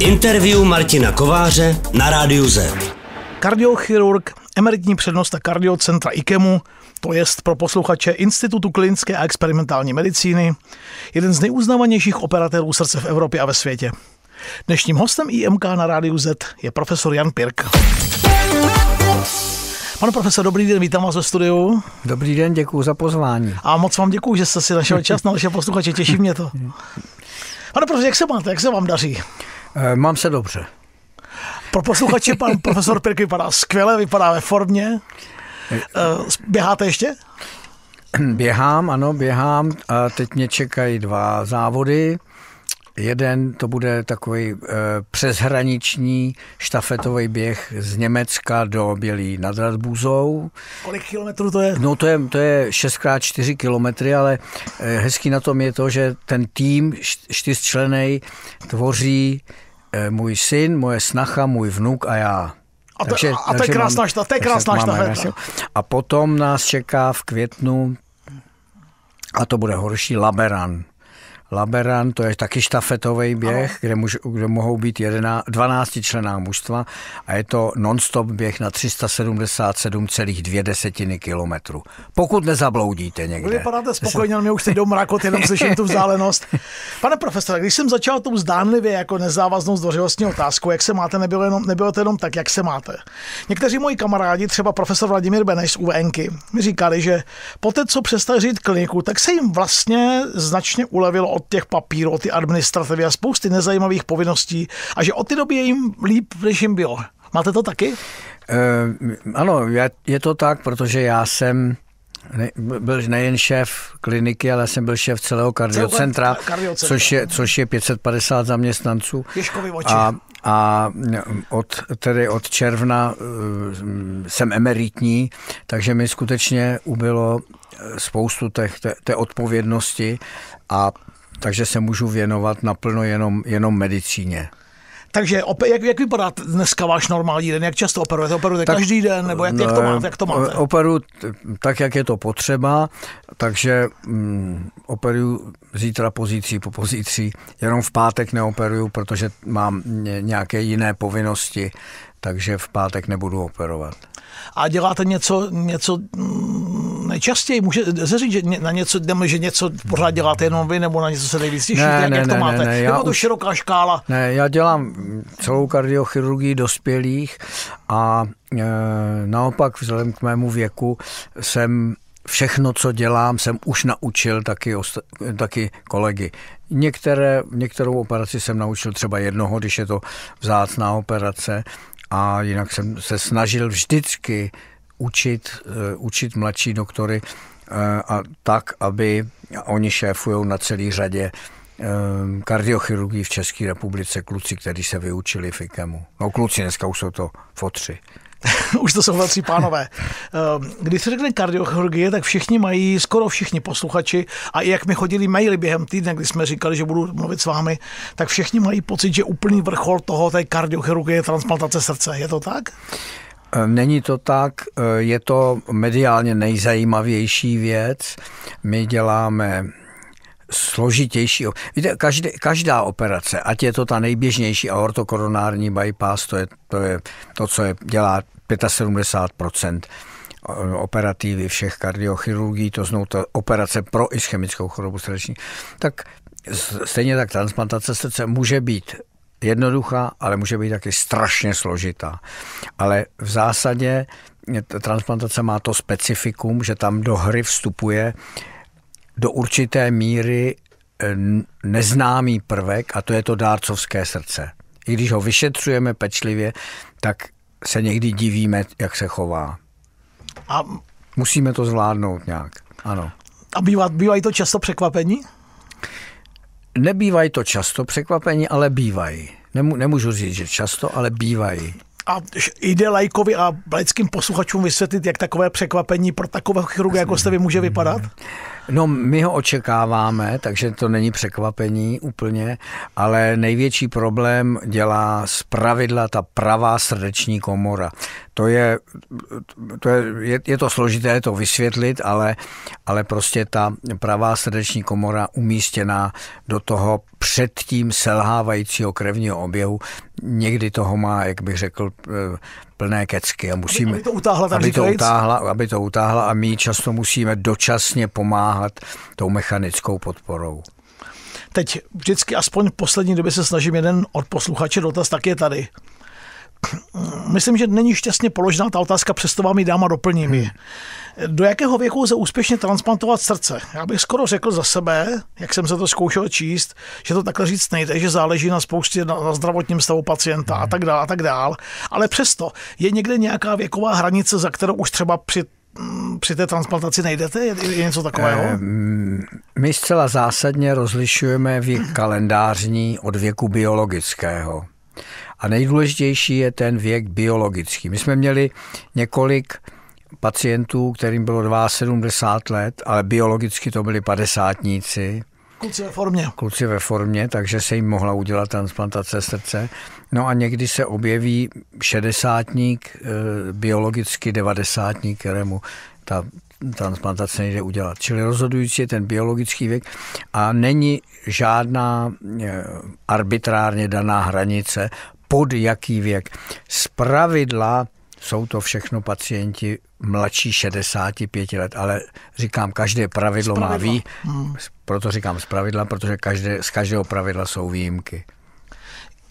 Interview Martina Kováře na rádiu Z. Kardiochirurg, emeritní přednosta kardiocentra IKEMu, to jest pro posluchače Institutu klinické a experimentální medicíny, jeden z nejuznávanějších operatérů srdce v Evropě a ve světě. Dnešním hostem IMK na rádiu Z je profesor Jan Pirk. Pane profesor, dobrý den, vítám vás ve studiu. Dobrý den, děkuji za pozvání. A moc vám děkuji, že jste si našel čas na naše posluchače, těší mě to. Pane profesor, jak se máte, jak se vám daří? Eh, mám se dobře. Pro posluchače pan profesor Pirk vypadá skvěle, vypadá ve formě. Eh, běháte ještě? Běhám, ano, běhám. A teď mě čekají dva závody. Jeden to bude takový e, eh, přeshraniční štafetový běh z Německa do Bělý nad Radbuzou. Kolik kilometrů to je? No to je, to je 6x4 kilometry, ale e, hezký na tom je to, že ten tým čtyřčlenej tvoří e, můj syn, moje snacha, můj vnuk a já. A, to, takže, a, to je krásná, mám, to je krásná štafeta. A potom nás čeká v květnu, a to bude horší, Laberan. Laberan, to je taky štafetový běh, kde, muž, kde mohou být 12 člená mužstva a je to non-stop běh na 377,2 desetiny kilometru. Pokud nezabloudíte někde. vypadáte spokojně, ale mě už teď do mraku, jenom slyším tu vzdálenost. Pane profesore, když jsem začal tou zdánlivě jako nezávaznou zdvořilostní otázku, jak se máte, nebylo, jenom, nebylo to jenom tak, jak se máte. Někteří moji kamarádi, třeba profesor Vladimír Beneš z UVNky, mi říkali, že poté, co přestali říct kliniku, tak se jim vlastně značně ulevilo od těch papírů, od ty administrativy a spousty nezajímavých povinností a že od té doby je jim líp, než jim bylo. Máte to taky? Uh, ano, je to tak, protože já jsem ne, byl nejen šéf kliniky, ale jsem byl šéf celého kardiocentra, kardiocentra. což je, což je 550 zaměstnanců. A, a od, tedy od června eh, jsem emeritní, takže mi skutečně ubylo eh, spoustu té, té, té odpovědnosti a takže se můžu věnovat naplno jenom, jenom medicíně. Takže jak, jak vypadá dneska váš normální den? Jak často operujete? Operujete tak, každý den? Nebo jak, jak to no, máte? Jak to máte? Operu tak, jak je to potřeba, takže mm, operuju zítra, pozítří, po pozítří. Jenom v pátek neoperuju, protože mám nějaké jiné povinnosti, takže v pátek nebudu operovat. A děláte něco, něco nejčastěji může se říct, že na něco, nebo že něco pořád děláte jenom vy, nebo na něco se nejvíc těšíte, ne, jak, ne, jak to máte? Ne, ne, to už, široká škála? Ne, já dělám celou kardiochirurgii dospělých a e, naopak vzhledem k mému věku jsem všechno, co dělám, jsem už naučil taky, taky kolegy. Některé, některou operaci jsem naučil třeba jednoho, když je to vzácná operace, a jinak jsem se snažil vždycky učit, eh, učit mladší doktory eh, a tak, aby oni šéfují na celý řadě eh, kardiochirurgii v České republice kluci, kteří se vyučili v IKEMu. No kluci, dneska už jsou to fotři. už to jsou velcí pánové. Když se řekne kardiochirurgie, tak všichni mají, skoro všichni posluchači, a i jak mi chodili maily během týdne, kdy jsme říkali, že budu mluvit s vámi, tak všichni mají pocit, že úplný vrchol toho té kardiochirurgie je transplantace srdce. Je to tak? Uh, Eh, není to tak, eh, je to mediálně nejzajímavější věc. My děláme složitější. Víte, každý, každá operace, ať je to ta nejběžnější aortokoronární bypass, to je to, je to co je, dělá 75 eh, operativy všech kardiochirurgií, to znou to operace pro ischemickou chorobu srdeční, tak stejně tak transplantace srdce může být jednoduchá, ale může být taky strašně složitá. Ale v zásadě eh, transplantace má to specifikum, že tam do hry vstupuje do určité míry eh, neznámý prvek a to je to dárcovské srdce. I když ho vyšetřujeme pečlivě, tak se někdy divíme, jak se chová. A musíme to zvládnout nějak. Ano. A bývá, bývají to často překvapení? Nebývají to často překvapení, ale bývají. Nemů, nemůžu říct, že často, ale bývají a jde lajkovi a lidským posluchačům vysvětlit, jak takové překvapení pro takového chirurga, jako jste vy, může vypadat? Hmm. No, my ho očekáváme, takže to není překvapení úplně, ale největší problém dělá z pravidla ta pravá srdeční komora. To je, to je, je, je to složité to vysvětlit, ale, ale prostě ta pravá srdeční komora umístěná do toho předtím selhávajícího krevního oběhu, někdy toho má, jak bych řekl, eh, plné kecky a musíme, aby, aby to utáhla, aby to utáhla, aby to utáhla a my často musíme dočasně pomáhat tou mechanickou podporou. Teď vždycky aspoň v poslední době se snažím jeden od posluchače dotaz, tak je tady myslím, že není šťastně položená ta otázka, přesto vám ji dáma doplním Hmm. Do jakého věku lze úspěšně transplantovat srdce? Já bych skoro řekl za sebe, jak jsem se to zkoušel číst, že to takhle říct nejde, že záleží na spoustě, na, na zdravotním stavu pacienta a tak dále a tak dále. Ale přesto je někde nějaká věková hranice, za kterou už třeba při mm, při té transplantaci nejdete? Je, je něco takového? Eh, mm, my zcela zásadně rozlišujeme věk kalendářní od věku biologického. A nejdůležitější je ten věk biologický. My jsme měli několik pacientů, kterým bylo 72 let, ale biologicky to byli padesátníci. Kluci ve formě. Kluci ve formě, takže se jim mohla udělat transplantace srdce. No a někdy se objeví šedesátník, eh, biologicky devadesátník, kterému ta transplantace nejde udělat. Čili rozhodující je ten biologický věk a není žádná eh, arbitrárně daná hranice, pod jaký věk. Z pravidla jsou to všechno pacienti mladší 65 let, ale říkám, každé pravidlo, má ví, hmm. proto říkám z pravidla, protože každé, z každého pravidla jsou výjimky.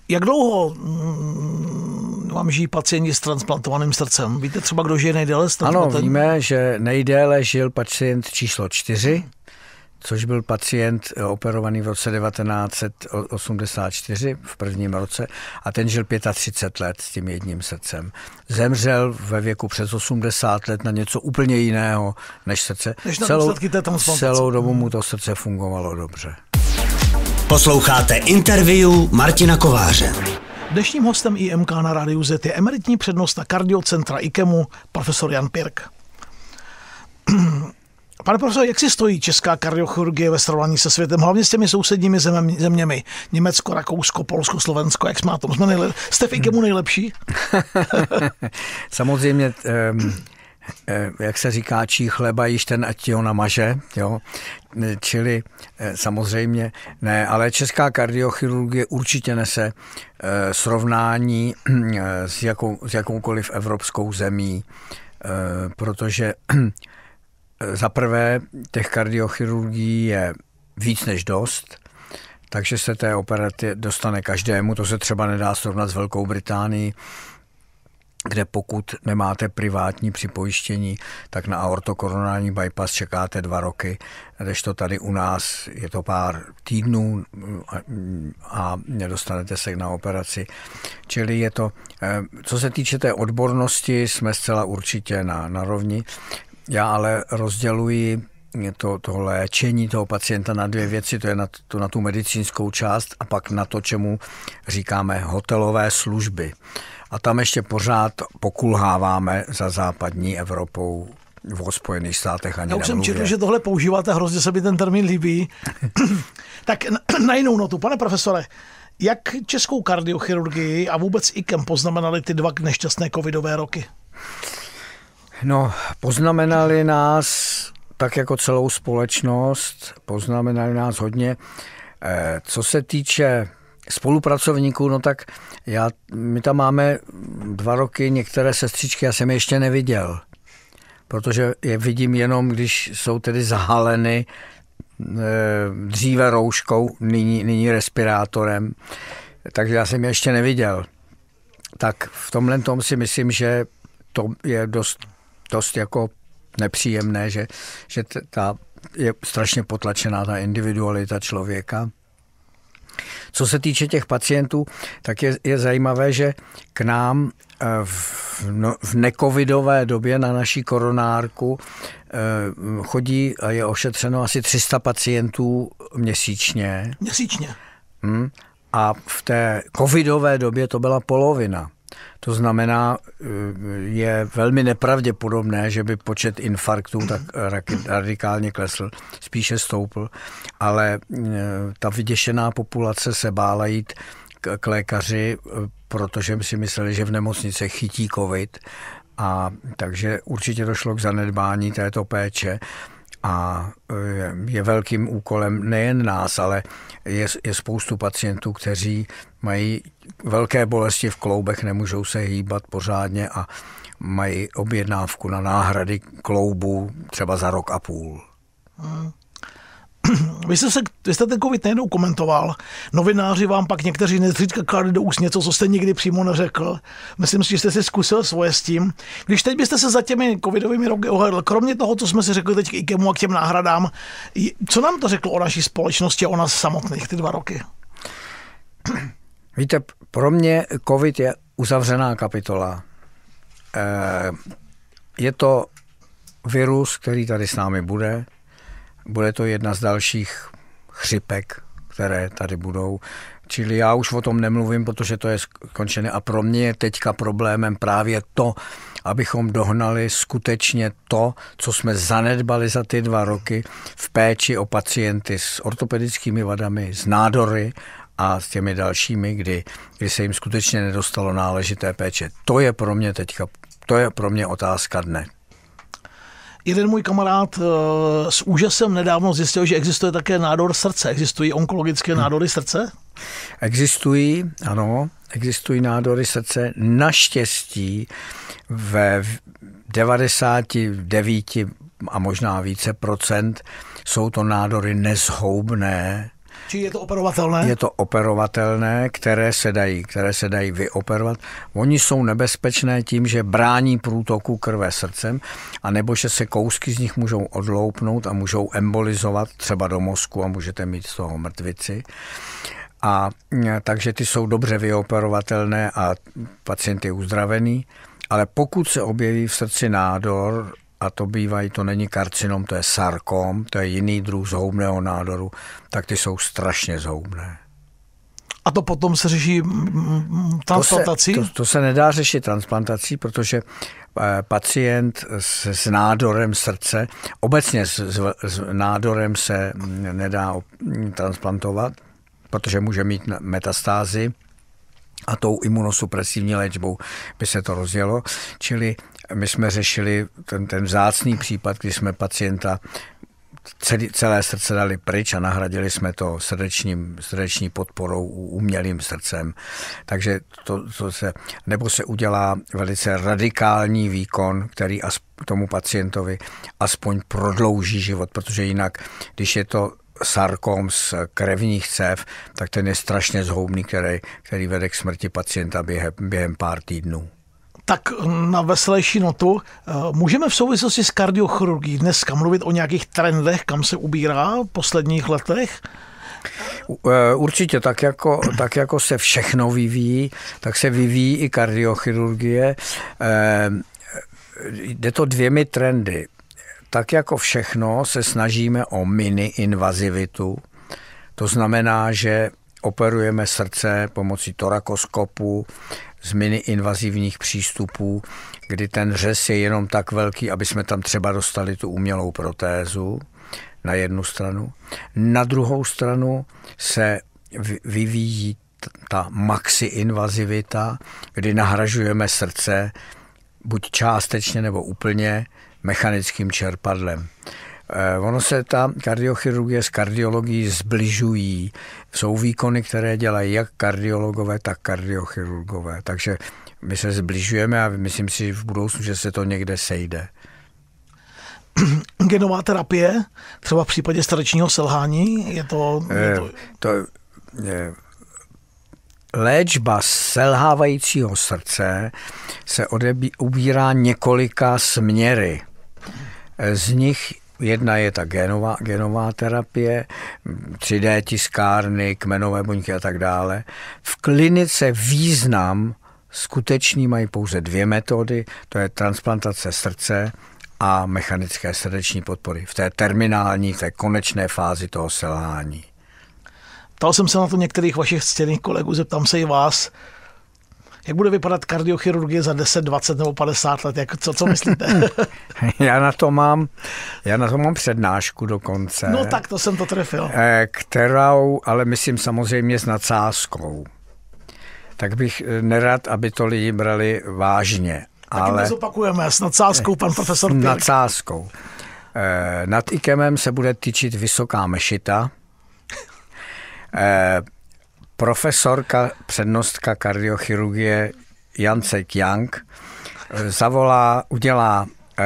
Jak dlouho mm, vám žijí pacienti s transplantovaným srdcem? Víte třeba, kdo žije nejdéle? S ano, víme, že nejdéle žil pacient číslo 4, což byl pacient eh, operovaný v roce 1984, v prvním roce, a ten žil 35 let s tím jedním srdcem. Zemřel ve věku přes 80 let na něco úplně jiného než srdce. Než celou, celou dobu mu to srdce fungovalo dobře. Posloucháte interview Martina Kováře. Dnešním hostem IMK na Rádiu Z je emeritní přednosta kardiocentra IKEMu profesor Jan Pirk Pane profesor, jak si stojí česká kardiochirurgie ve srovnání se světem, hlavně s těmi sousedními zemem, zeměmi? Německo, Rakousko, Polsko, Slovensko, jak jsme na tom? Jsme nejle... Jste v IKEMu nejlepší? Samozřejmě, um, jak se říká, čí chleba již ten, ať ti ho namaže, jo? čili eh, samozřejmě ne, ale česká kardiochirurgie určitě nese eh, srovnání s, jakou, s jakoukoliv evropskou zemí, protože za prvé, těch kardiochirurgií je víc než dost, takže se té operace dostane každému. To se třeba nedá srovnat s Velkou Británií, kde pokud nemáte privátní připojištění, tak na aortokoronální bypass čekáte dva roky, to tady u nás je to pár týdnů a nedostanete se na operaci. Čili je to, eh, co se týče té odbornosti, jsme zcela určitě na, na rovni. Já ale rozděluji to, to léčení toho pacienta na dvě věci, to je na, to, na tu medicínskou část a pak na to, čemu říkáme hotelové služby. A tam ještě pořád pokulháváme za západní Evropou v Spojených státech ani Já už jsem četl, že tohle používáte, hrozně se mi ten termín líbí. tak na jinou notu, pane profesore, jak českou kardiochirurgii a vůbec IKEM poznamenali ty dva nešťastné covidové roky? No, poznamenali nás, tak jako celou společnost, poznamenali nás hodně. Eh, co se týče spolupracovníků, no tak já, my tam máme dva roky některé sestřičky, já jsem je ještě neviděl, protože je vidím jenom, když jsou tedy zahaleny eh, dříve rouškou, nyní, nyní respirátorem, takže já jsem je ještě neviděl. Tak v tomhle tom si myslím, že to je dost dost jako nepříjemné, že, že ta je strašně potlačená ta individualita člověka. Co se týče těch pacientů, tak je, je zajímavé, že k nám eh, v, no, v nekovidové době na naší koronárku eh, chodí a je ošetřeno asi 300 pacientů měsíčně. Měsíčně. Hmm. A v té covidové době to byla polovina. To znamená, eh, je velmi nepravděpodobné, že by počet infarktů tak radikálně klesl, spíše stoupl, ale eh, ta vyděšená populace se bála jít k lékaři, eh, protože si mysleli, že v nemocnice chytí covid a takže určitě došlo k zanedbání této péče. A eh, je velkým úkolem nejen nás, ale je, je spoustu pacientů, kteří mají velké bolesti v kloubech, nemůžou se hýbat pořádně a mají objednávku na náhrady kloubu třeba za rok a půl. Hmm. Vy jste, se, vy jste ten covid nejenom komentoval, novináři vám pak někteří nezřídka kladli do úst něco, co jste nikdy přímo neřekl. Myslím si, že jste si zkusil svoje s tím. Když teď byste se za těmi covidovými roky ohledl, kromě toho, co jsme si řekli teď k IKEMu a k těm náhradám, co nám to řeklo o naší společnosti a o nás samotných ty dva roky? Víte, pro mě covid je uzavřená kapitola. Eh, je to virus, který tady s námi bude – bude to jedna z dalších chřipek, které tady budou. Čili já už o tom nemluvím, protože to je skončené. A pro mě je teďka problémem právě to, abychom dohnali skutečně to, co jsme zanedbali za ty dva roky v péči o pacienty s ortopedickými vadami, s nádory a s těmi dalšími, kdy, kdy se jim skutečně nedostalo náležité péče. To je pro mě teďka, to je pro mě otázka dne. Jeden můj kamarád eh, s úžasem nedávno zjistil, že existuje také nádor srdce. Existují onkologické hm. nádory srdce? Existují, ano, existují nádory srdce. Naštěstí ve 99 a možná více procent jsou to nádory nezhoubné, či je to operovatelné? Je to operovatelné, které se dají, které se dají vyoperovat. Oni jsou nebezpečné tím, že brání průtoku krve srdcem, anebo že se kousky z nich můžou odloupnout a můžou embolizovat třeba do mozku a můžete mít z toho mrtvici. A e, takže ty jsou dobře vyoperovatelné a pacient je uzdravený. Ale pokud se objeví v srdci nádor, a to bývají, to není karcinom, to je sarkom, to je jiný druh zhoubného nádoru, tak ty jsou strašně zhoubné. A to potom se řeší mm, mm, mm, transplantací? To se, to, to se nedá řešit transplantací, protože eh, pacient s, s nádorem srdce, obecně s, s, s nádorem se nedá transplantovat, protože může mít metastázy a tou imunosupresivní léčbou by se to rozjelo. Čili my jsme řešili ten, ten vzácný případ, kdy jsme pacienta celý, celé srdce dali pryč a nahradili jsme to srdečním, srdeční podporou, umělým srdcem. Takže to, to se, nebo se udělá velice radikální výkon, který as, tomu pacientovi aspoň prodlouží život, protože jinak, když je to sarkom z krevních cév, tak ten je strašně zhoubný, který, který vede k smrti pacienta během, během pár týdnů. Tak na veselější notu, eh, můžeme v souvislosti s kardiochirurgií dneska mluvit o nějakých trendech, kam se ubírá v posledních letech? Eh, určitě, tak jako, tak jako se všechno vyvíjí, tak se vyvíjí i kardiochirurgie. Eh, jde to dvěmi trendy. Tak jako všechno se snažíme o mini-invazivitu, to znamená, že operujeme srdce pomocí torakoskopu, mini invazivních přístupů, kdy ten řez je jenom tak velký, aby jsme tam třeba dostali tu umělou protézu na jednu stranu. Na druhou stranu se vyvíjí ta maxi-invazivita, kdy nahražujeme srdce buď částečně nebo úplně mechanickým čerpadlem. Eh, ono se ta kardiochirurgie s kardiologií zbližují. Jsou výkony, které dělají jak kardiologové, tak kardiochirurgové. Takže my se zbližujeme a myslím si v budoucnu, že se to někde sejde. Genová terapie, třeba v případě srdečního selhání, je to... Eh, je to... to je, léčba selhávajícího srdce se odebí, ubírá několika směry. Eh, z nich Jedna je ta genová, genová terapie, 3D tiskárny, kmenové buňky a tak dále. V klinice význam skutečný mají pouze dvě metody, to je transplantace srdce a mechanické srdeční podpory v té terminální, té konečné fázi toho selhání. Ptal jsem se na to některých vašich ctěných kolegů, zeptám se i vás. Jak bude vypadat kardiochirurgie za 10, 20 nebo 50 let? Jak, co, co myslíte? já, na to mám, já na to mám přednášku dokonce. No tak, to jsem to trefil. Eh, kterou, ale myslím samozřejmě s nadsázkou. Tak bych eh, nerad, aby to lidi brali vážně. Tak ale... zopakujeme s nadsázkou, pan profesor Pirk. S nadsázkou. Eh, nad IKEMem se bude tyčit vysoká mešita. profesorka, přednostka kardiochirurgie Jancek Young eh, zavolá, udělá eh,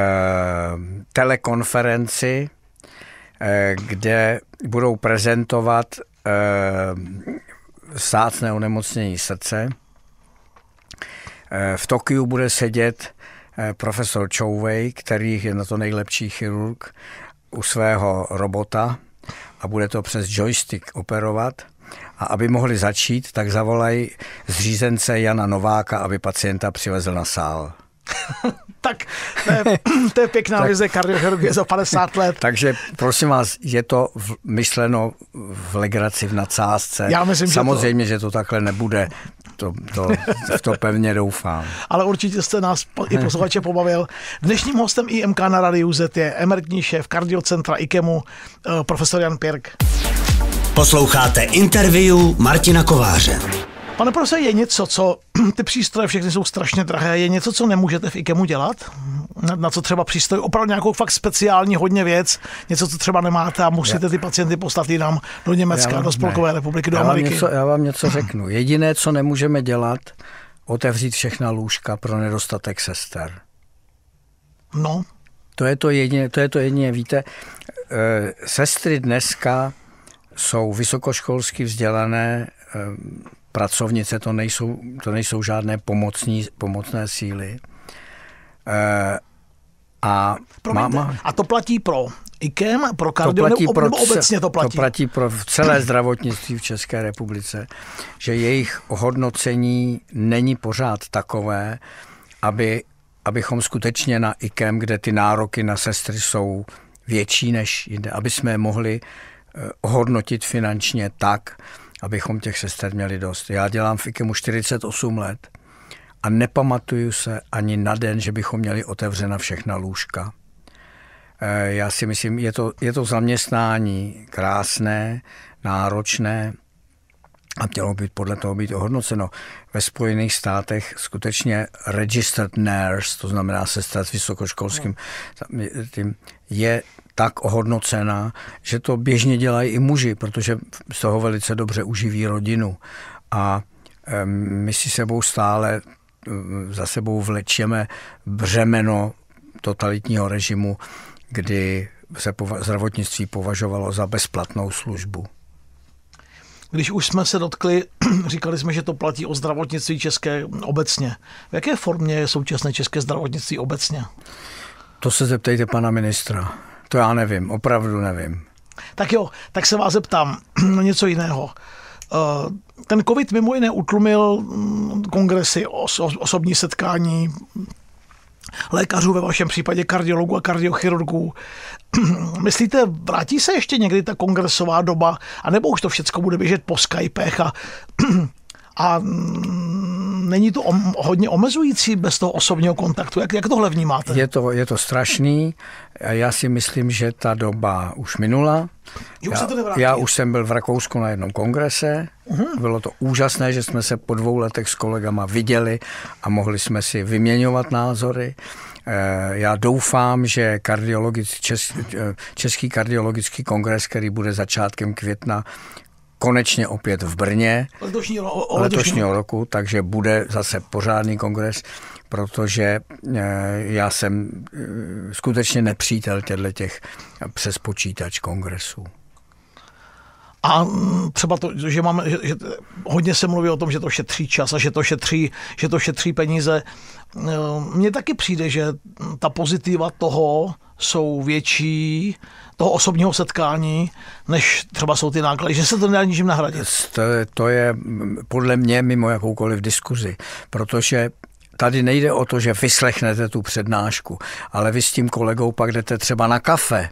telekonferenci, eh, kde budou prezentovat eh, sácné onemocnění srdce. Eh, v Tokiu bude sedět eh, profesor Chouvej, který je na to nejlepší chirurg, u svého robota a bude to přes joystick operovat – a aby mohli začít, tak zavolají zřízence Jana Nováka, aby pacienta přivezl na sál. tak to je, to je pěkná tak, vize kardiochirurgie za 50 let. Takže prosím vás, je to v, myšleno v legraci, v nadsázce. Já myslím, Samozřejmě, že to, že to takhle nebude. To, to, v to pevně doufám. Ale určitě jste nás i posluchače pobavil. Dnešním hostem IMK na Radio Z je emeritní šéf kardiocentra IKEMu eh, profesor Jan Pirk. Posloucháte interview Martina Kováře. Pane profesor, je něco, co ty přístroje všechny jsou strašně drahé, je něco, co nemůžete v IKEMu dělat? Na, na co třeba přístroj, opravdu nějakou fakt speciální hodně věc, něco, co třeba nemáte a musíte ty pacienty poslat jinam do Německa, vám, do Spolkové ne. republiky, do já Ameriky? Vám něco, já vám něco řeknu. Jediné, co nemůžeme dělat, otevřít všechna lůžka pro nedostatek sester. No. To je to jediné, to je to jediné víte, eh, sestry dneska jsou vysokoškolsky vzdělané eh, pracovnice, to nejsou, to nejsou žádné pomocní, pomocné síly. E, a, Promiňte, má, a to platí pro IKEM, pro kardio, to pro, nebo obecně to platí? To platí pro celé zdravotnictví v České republice, že jejich hodnocení není pořád takové, aby, abychom skutečně na IKEM, kde ty nároky na sestry jsou větší než jinde, aby jsme mohli uh, Eh, hodnotit finančně tak, abychom těch sester měli dost. Já dělám v IKEMu 48 let a nepamatuju se ani na den, že bychom měli otevřena všechna lůžka. Eh, já si myslím, je to, je to zaměstnání krásné, náročné a mělo by podle toho být ohodnoceno. Ve Spojených státech skutečně registered nurse, to znamená sestra s vysokoškolským, no. tím je tak ohodnocena, že to běžně dělají i muži, protože z toho velice dobře uživí rodinu. A my si sebou stále e, za sebou vlečeme břemeno totalitního režimu, kdy se pova- zdravotnictví považovalo za bezplatnou službu. Když už jsme se dotkli, říkali jsme, že to platí o zdravotnictví české obecně. V jaké formě je současné české zdravotnictví obecně? To se zeptejte pana ministra. To já nevím, opravdu nevím. Tak jo, tak se vás zeptám na něco jiného. Eh, ten covid mimo jiné utlumil mm, kongresy, osobní setkání lékařů, ve vašem případě kardiologů a kardiochirurgů. Myslíte, vrátí se ještě někdy ta kongresová doba, anebo už to všechno bude běžet po Skypech a a mm, není to om, hodně omezující bez toho osobního kontaktu. Jak, jak tohle vnímáte? Je to, je to strašný. Já si myslím, že ta doba už minula. Už já, já už jsem byl v Rakousku na jednom kongrese. Uhum. Bylo to úžasné, že jsme se po dvou letech s kolegama viděli a mohli jsme si vyměňovat názory. Eh, já doufám, že kardiologický, eh, Český kardiologický kongres, který bude začátkem května, konečně opět v Brně letošního, letošního, letošního roku, takže bude zase pořádný kongres, protože eh, já jsem eh, skutečně nepřítel těchto těch přes počítač kongresů. A mm, třeba to, že máme, že, že hodně se mluví o tom, že to šetří čas a že to šetří, že to šetří peníze. Eh, mně taky přijde, že ta pozitiva toho jsou větší, toho osobního setkání, než třeba jsou ty náklady, že se to nedá ničím nahradit. To, to je mm, podle mě mimo jakoukoliv diskuzi, protože tady nejde o to, že vyslechnete tu přednášku, ale vy s tím kolegou pak jdete třeba na kafe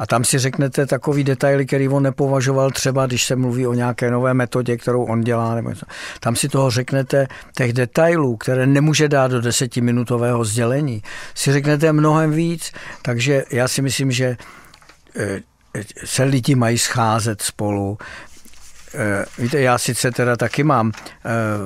a tam si řeknete takový detaily, který on nepovažoval třeba, když se mluví o nějaké nové metodě, kterou on dělá. Nebo něco. Tam si toho řeknete, těch detailů, které nemůže dát do desetiminutového sdělení, si řeknete mnohem víc. Takže já si myslím, že eh, eh, se lidi mají scházet spolu, eh, Víte, já sice teda taky mám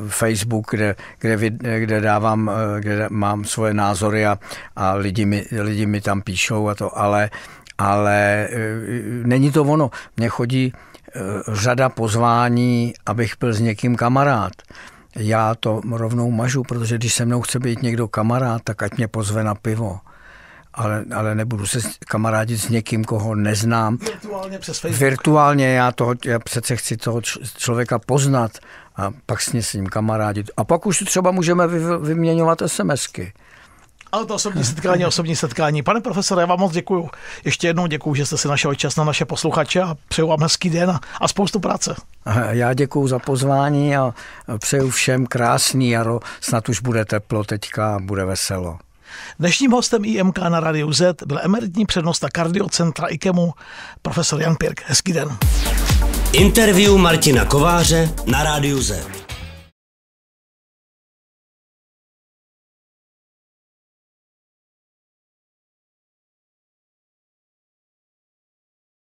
Facebook, kde, kde, kde dávám, kde mám svoje názory a, a lidi, mi, lidi mi tam píšou a to, ale ale e, e, není to ono. Mně chodí e, řada pozvání, abych byl s někým kamarád. Já to rovnou mažu, protože když se mnou chce být někdo kamarád, tak ať mě pozve na pivo ale, ale nebudu se kamarádit s někým, koho neznám. Virtuálně přes Facebook. Virtuálně já, toho, já přece chci toho člověka poznat a pak s ním, s ním kamarádit. A pak už třeba můžeme vy, vyměňovat SMSky. Ale to osobní setkání, osobní setkání. Pane profesore, já vám moc děkuju. Ještě jednou děkuju, že jste si našel čas na naše posluchače a přeju vám hezký den a, a spoustu práce. Já děkuju za pozvání a přeju všem krásný jaro. Snad už bude teplo teďka a bude veselo. Dnešním hostem IMK na Radio Z byl emeritní přednosta kardiocentra IKEMu profesor Jan Pirk. Hezký den. Interview Martina Kováře na Radio Z.